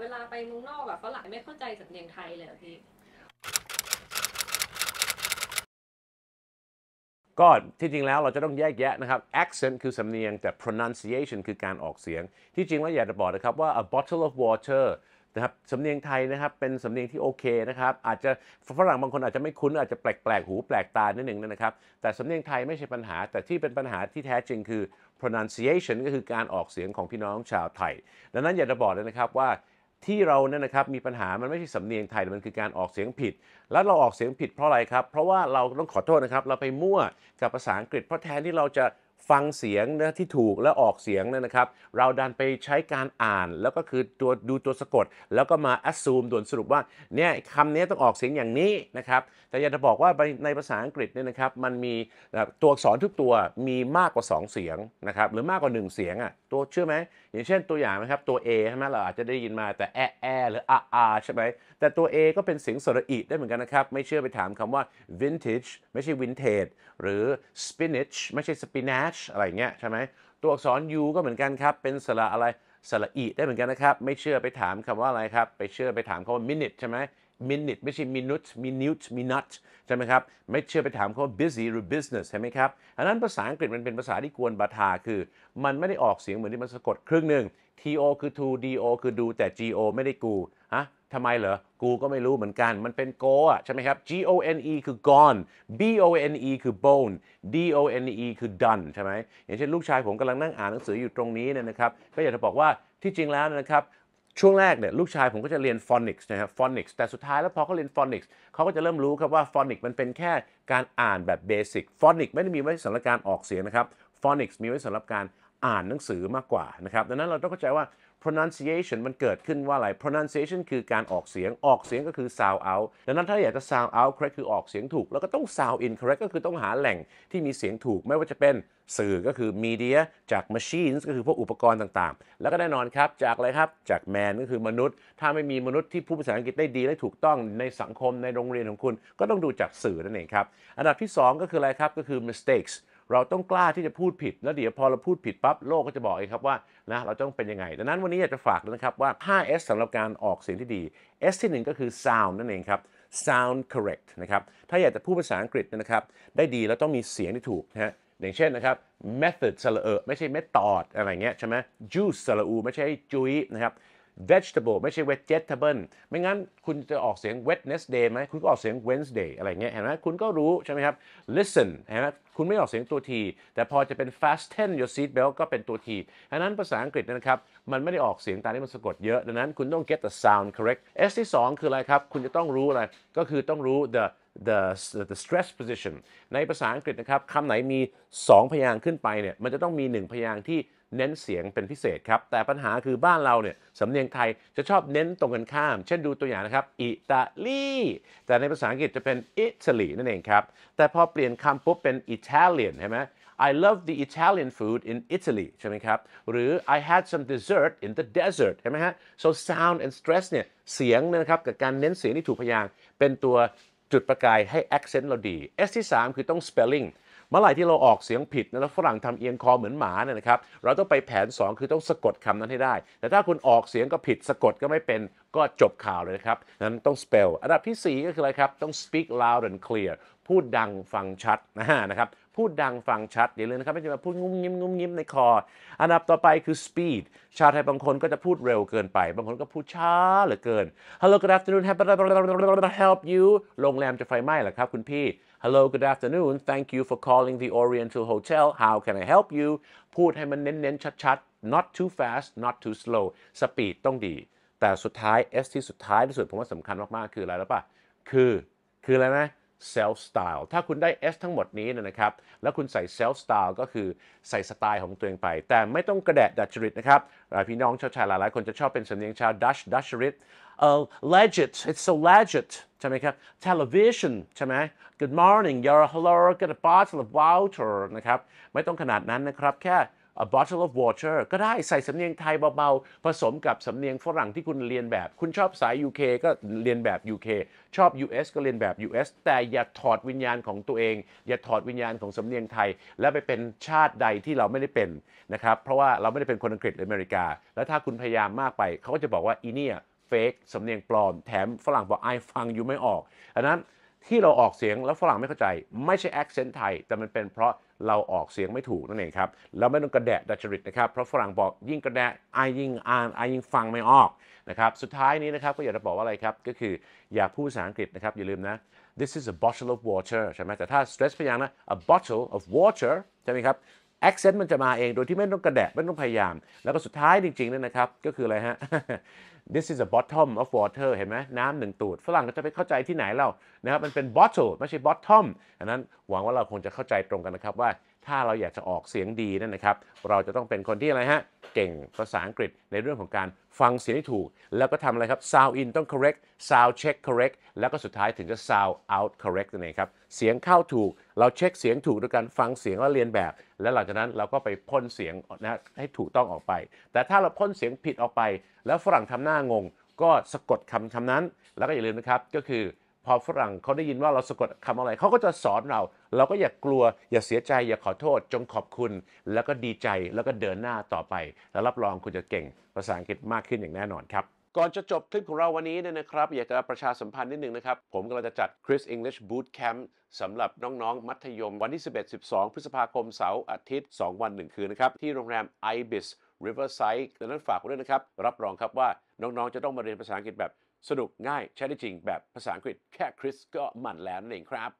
เวลาไปมุงนอกอะฝรั่งไม่เข้าใจสำเนียงไทยเลยพี่ก็ที่จริงแล้วเราจะต้องแยกแยะนะครับ accent คือสำเนียงแต่ pronunciation คือการออกเสียง ที่จริงแล้วอยากจะบอกนะครับว่า a bottle of water นะครับสำเนียงไทยนะครับเป็นสำเนียงที่โอเคนะครับอาจจะฝรั่งบางคนอาจจะไม่คุ้นอาจจะแปลกๆ หู แปลกตานิดหนึ่งนะครับแต่สำเนียงไทยไม่ใช่ปัญหา แต่ที่เป็นปัญหาที่แท้จริงคือ pronunciation ก็คือการออกเสียงของพี่น้องชาวไทย ดังนั้นอย่าจะบอกเลยนะครับว่าที่เราเนี่ยนะครับมีปัญหามันไม่ใช่สำเนียงไทย มันคือการออกเสียงผิด แล้วเราออกเสียงผิดเพราะอะไรครับ เพราะว่าเราต้องขอโทษนะครับ เราไปมั่วกับภาษาอังกฤษเพราะแทนที่เราจะฟังเสียงนะที่ถูกและออกเสียงนะครับ เราดันไปใช้การอ่านแล้วก็คือตัวดูตัวสะกด แล้วก็มาแอสซูมด่วนสรุปว่าเนี่ยคำนี้ต้องออกเสียงอย่างนี้นะครับแต่อยากจะบอกว่าในภาษาอังกฤษเนี่ยนะครับมันมีตัวอักษรทุกตัวมีมากกว่า 2 เสียงนะครับหรือมากกว่า 1 เสียงอ่ะตัวเชื่อไหมอย่างเช่นตัวอย่างนะครับตัว A ใช่ไหมเราอาจจะได้ยินมาแต่แอแอหรืออาอาใช่ไหมแต่ตัว A ก็เป็นเสียงสระอิได้เหมือนกันนะครับไม่เชื่อไปถามคำว่า vintage ไม่ใช่ vintage หรือ spinach ไม่ใช่ spinach match อะไรเงี้ยใช่ไหมตัวอักษร u ก็เหมือนกันครับ เป็นสระอะไรสระอีได้เหมือนกันนะครับ ไม่เชื่อไปถามคำว่าอะไรครับไปเชื่อไปถามคำว่า minute ใช่ไหม minute ไม่ใช่ minute minute minute ใช่ไหมครับ ไม่เชื่อไปถามเขา busy หรือ business ใช่ไหมครับ อันนั้นภาษาอังกฤษมันเป็นภาษาที่กวนบาทาคือ มันไม่ได้ออกเสียงเหมือนที่มันสะกดครึ่งหนึ่ง to คือ to do คือดูแต่ go ไม่ได้กูฮะทำไมเหรอกูก็ไม่รู้เหมือนกัน มันเป็น go อะใช่ไหมครับ g o n e คือ gone b o n e คือ bone d o n e คือ done ใช่ไหมอย่างเช่นลูกชายผมกำลังนั่งอ่านหนังสืออยู่ตรงนี้เนี่ยนะครับก็อยากจะบอกว่าที่จริงแล้วนะครับช่วงแรกเนี่ยลูกชายผมก็จะเรียนฟอนิกส์นะครับฟอนิกส์แต่สุดท้ายแล้วพอเขาเรียนฟอนิกส์เขาก็จะเริ่มรู้ครับว่าฟอนิกส์มันเป็นแค่การอ่านแบบเบสิกฟอนิกส์ไม่ได้มีไว้สำหรับการออกเสียงนะครับฟอนิกส์มีไว้สำหรับการอ่านหนังสือมากกว่านะครับดังนั้นเราต้องเข้าใจว่า pronunciation มันเกิดขึ้นว่าอะไร pronunciation คือการออกเสียงออกเสียงก็คือ sound out ดังนั้นถ้าอยากจะ sound out correct คือออกเสียงถูก แล้วก็ต้อง sound in correct ก็คือต้องหาแหล่งที่มีเสียงถูก ไม่ว่าจะเป็นสื่อก็คือ media จาก machines ก็คือพวกอุปกรณ์ต่างๆ แล้วก็แน่นอนครับ จากอะไรครับจาก man ก็คือมนุษย์ ถ้าไม่มีมนุษย์ที่พูดภาษาอังกฤษได้ดีและถูกต้องในสังคมในโรงเรียนของคุณ ก็ต้องดูจากสื่อนั่นเองครับอันดับที่ 2 ก็คืออะไรครับก็คือ mistakes เราต้องกล้าที่จะพูดผิด แล้วเดี๋ยวพอเราพูดผิดปั๊บโลกก็จะบอกเองครับว่านะเราต้องเป็นยังไง ดังนั้นวันนี้อยากจะฝากนะครับว่า 5S สำหรับการออกเสียงที่ดี S ที่ 1 ก็คือ sound นั่นเองครับ sound correct นะครับ ถ้าอยากจะพูดภาษาอังกฤษนะครับได้ดี แล้วต้องมีเสียงที่ถูกนะฮะ อย่างเช่นนะครับ method สระเออไม่ใช่ method อะไรเงี้ยใช่ไหม juice สระอูไม่ใช่จุ้ยนะครับ vegetable ไม่ใช่ vegetable ไม่งั้นคุณจะออกเสียง Wednesday ไหมคุณก็ออกเสียง Wednesday อะไรเงี้ยเห็นไหมคุณก็รู้ใช่ไหมครับ listen เห็นไหมคุณไม่ออกเสียงตัวที แต่พอจะเป็น fasten your seat belt ก็เป็นตัวทีดังนั้นภาษาอังกฤษนะครับ มันไม่ได้ออกเสียงตามที่มันสะกดเยอะดังนั้นคุณต้อง get the sound correct s ที่ 2 คืออะไรครับ คุณจะต้องรู้อะไร ก็คือต้องรู้ the the the stress position ในภาษาอังกฤษนะครับคำไหนมี 2 พยางค์ขึ้นไปเนี่ยมันจะต้องมี 1 พยางค์ที่เน้นเสียงเป็นพิเศษครับ แต่ปัญหาคือบ้านเราเนี่ย สำเนียงไทยจะชอบเน้นตรงกันข้าม เช่นดูตัวอย่างนะครับ อิตาลีแต่ในภาษาอังกฤษจะเป็นอิตาลีนั่นเองครับ แต่พอเปลี่ยนคำปุ๊บเป็นอิตาเลียนใช่ไหม I love the Italian food in Italy ใช่ไหมครับ หรือ I had some dessert in the desert ใช่ไหมฮะ so sound and stress เนี่ย เสียงนะครับกับการเน้นเสียงที่ถูกพยางเป็นตัวจุดประกายให้ accent เราดี S ที่3คือต้อง spelling เมื่อไหร่ที่เราออกเสียงผิด แล้วฝรั่งทำเอียงคอเหมือนหมาเนี่ยนะครับเราต้องไปแผน 2 คือต้องสะกดคำนั้นให้ได้ แต่ถ้าคุณออกเสียงก็ผิดสะกดก็ไม่เป็นก็จบข่าวเลยนะครับนั้นต้อง spell อันดับที่ 4 ก็คืออะไรครับ ต้อง speak loud and clear พูดดังฟังชัดนะฮะนะครับ พูดดังฟังชัดอย่าลยนะครับ ไม่ใช่มาพูดงุ้มยิ้มงุ้มยิ้มในคออันดับต่อไปคือ speed ชาวไทยบางคนก็จะพูดเร็วเกินไป บางคนก็พูดช้าเหลือเกิน Hello good afternoon help you โรงแรมจะไฟไหม้เหรอครับคุณพี่ Hello good afternoon thank you for calling the Oriental Hotel how can I help you พูดให้มันเน้นๆ ชัดๆ not too fast not too slow สปีดต้องดี แต่สุดท้าย S ที่สุดท้าย ที่สุดผมว่าสำคัญมากๆ คืออะไรแล้วป่ะคือ คืออะไรนะ self style ถ้าคุณได้ S ทั้งหมดนี้นะครับ แล้วคุณใส่ self style ก็คือใส่สไตล์ของตัวเองไป แต่ไม่ต้องกระแดดดัชริตนะครับหลายพี่น้องชาวชายหลายๆคนจะชอบเป็นสำเนียงชาวดัชดัชริตเออ legit it's so legit ใช่ไหมครับ television ใช่ไหม good morning your hello get a bottle of water นะครับ ไม่ต้องขนาดนั้นนะครับแค่ a bottle of water ก็ได้ใส่สำเนียงไทยเบาๆผสมกับสำเนียงฝรั่งที่คุณเรียนแบบ คุณชอบสาย UK ก็เรียนแบบ UK ชอบ US ก็เรียนแบบ US แต่อย่าถอดวิญญาณของตัวเอง อย่าถอดวิญญาณของสำเนียงไทย และไปเป็นชาติใดที่เราไม่ได้เป็นนะครับเพราะว่าเราไม่ได้เป็นคนอังกฤษหรืออเมริกา แล้วถ้าคุณพยายามมากไป เขาก็จะบอกว่าอีเนี่ยเฟกสำเนียงปลอมแถมฝรั่งบอกไอฟังอยู่ไม่ออกอันนั้นที่เราออกเสียงแล้วฝรั่งไม่เข้าใจ ไม่ใช่แอคเซนต์ไทย แต่มันเป็นเพราะเราออกเสียงไม่ถูกนั่นเองครับเราไม่ต้องกระแดะดัชริตนะครับเพราะฝรั่งบอกยิ่งกระแดะไอยิ่งอ่านไอยิ่งฟังไม่ออกนะครับสุดท้ายนี้นะครับก็อยากจะบอกว่าอะไรครับก็คืออยากพูดภาษาอังกฤษนะครับ อย่าลืมนะ this is a bottle of water ใช่ไหมแต่ถ้า stress พยางนะ a bottle of water ใช่ไหมครับแอคเซนต์มันจะมาเองโดยที่ไม่ต้องกระแดะไม่ต้องพยายาม แล้วก็สุดท้ายจริงๆนี่นะครับ ก็คืออะไรฮะ this is a bottom of water เห็นไหมน้ำหนึ่งตูดฝรั่งก็จะไปเข้าใจที่ไหนเรานะครับมันเป็น bottle ไม่ใช่ bottom อันนั้นหวังว่าเราคงจะเข้าใจตรงกันนะครับว่าถ้าเราอยากจะออกเสียงดีนั่นนะครับ เราจะต้องเป็นคนที่อะไรฮะเก่งภาษาอังกฤษในเรื่องของการฟังเสียงที่ถูก แล้วก็ทำอะไรครับ sound in ต้อง correct sound check correct แล้วก็สุดท้ายถึงจะ sound out correct นั่นเองครับเสียงเข้าถูกเราเช็คเสียงถูกด้วยการฟังเสียงแล้วเรียนแบบ แลวหลังจากนั้นเราก็ไปพ่นเสียงนะให้ถูกต้องออกไป แต่ถ้าเราพ่นเสียงผิดออกไป แล้วฝรั่งทำหน้างง ก็สะกดคำคำนั้น แล้วก็อย่าลืมนะครับก็คือพอฝรั่งเขาได้ยินว่าเราสะกดคำอะไร เขาก็จะสอนเรา เราก็อย่ากลัวอย่าเสียใจอย่าขอโทษจงขอบคุณ แล้วก็ดีใจแล้วก็เดินหน้าต่อไป แล้วรับรองคุณจะเก่งภาษาอังกฤษมากขึ้นอย่างแน่นอนครับ ก่อนจะจบคลิปของเราวันนี้เนี่ยนะครับ อยากจะประชาสัมพันธ์นิดนึงนะครับ ผมกำลังจะจัด Chris English Bootcamp สำหรับน้องๆ มัธยมวันที่11-12 พฤษภาคมเสาร์อาทิตย์2วัน1คืนนะครับที่โรงแรม Ibis Riverside ดังนั้นฝากไว้ด้วยนะครับรับรองครับว่าน้องๆจะต้องมาเรียนภาษาอังกฤษแบบสนุกง่ายใช้ได้จริงแบบภาษาอังกฤษแค่คริสก็มันแล้วนั่นเองครับ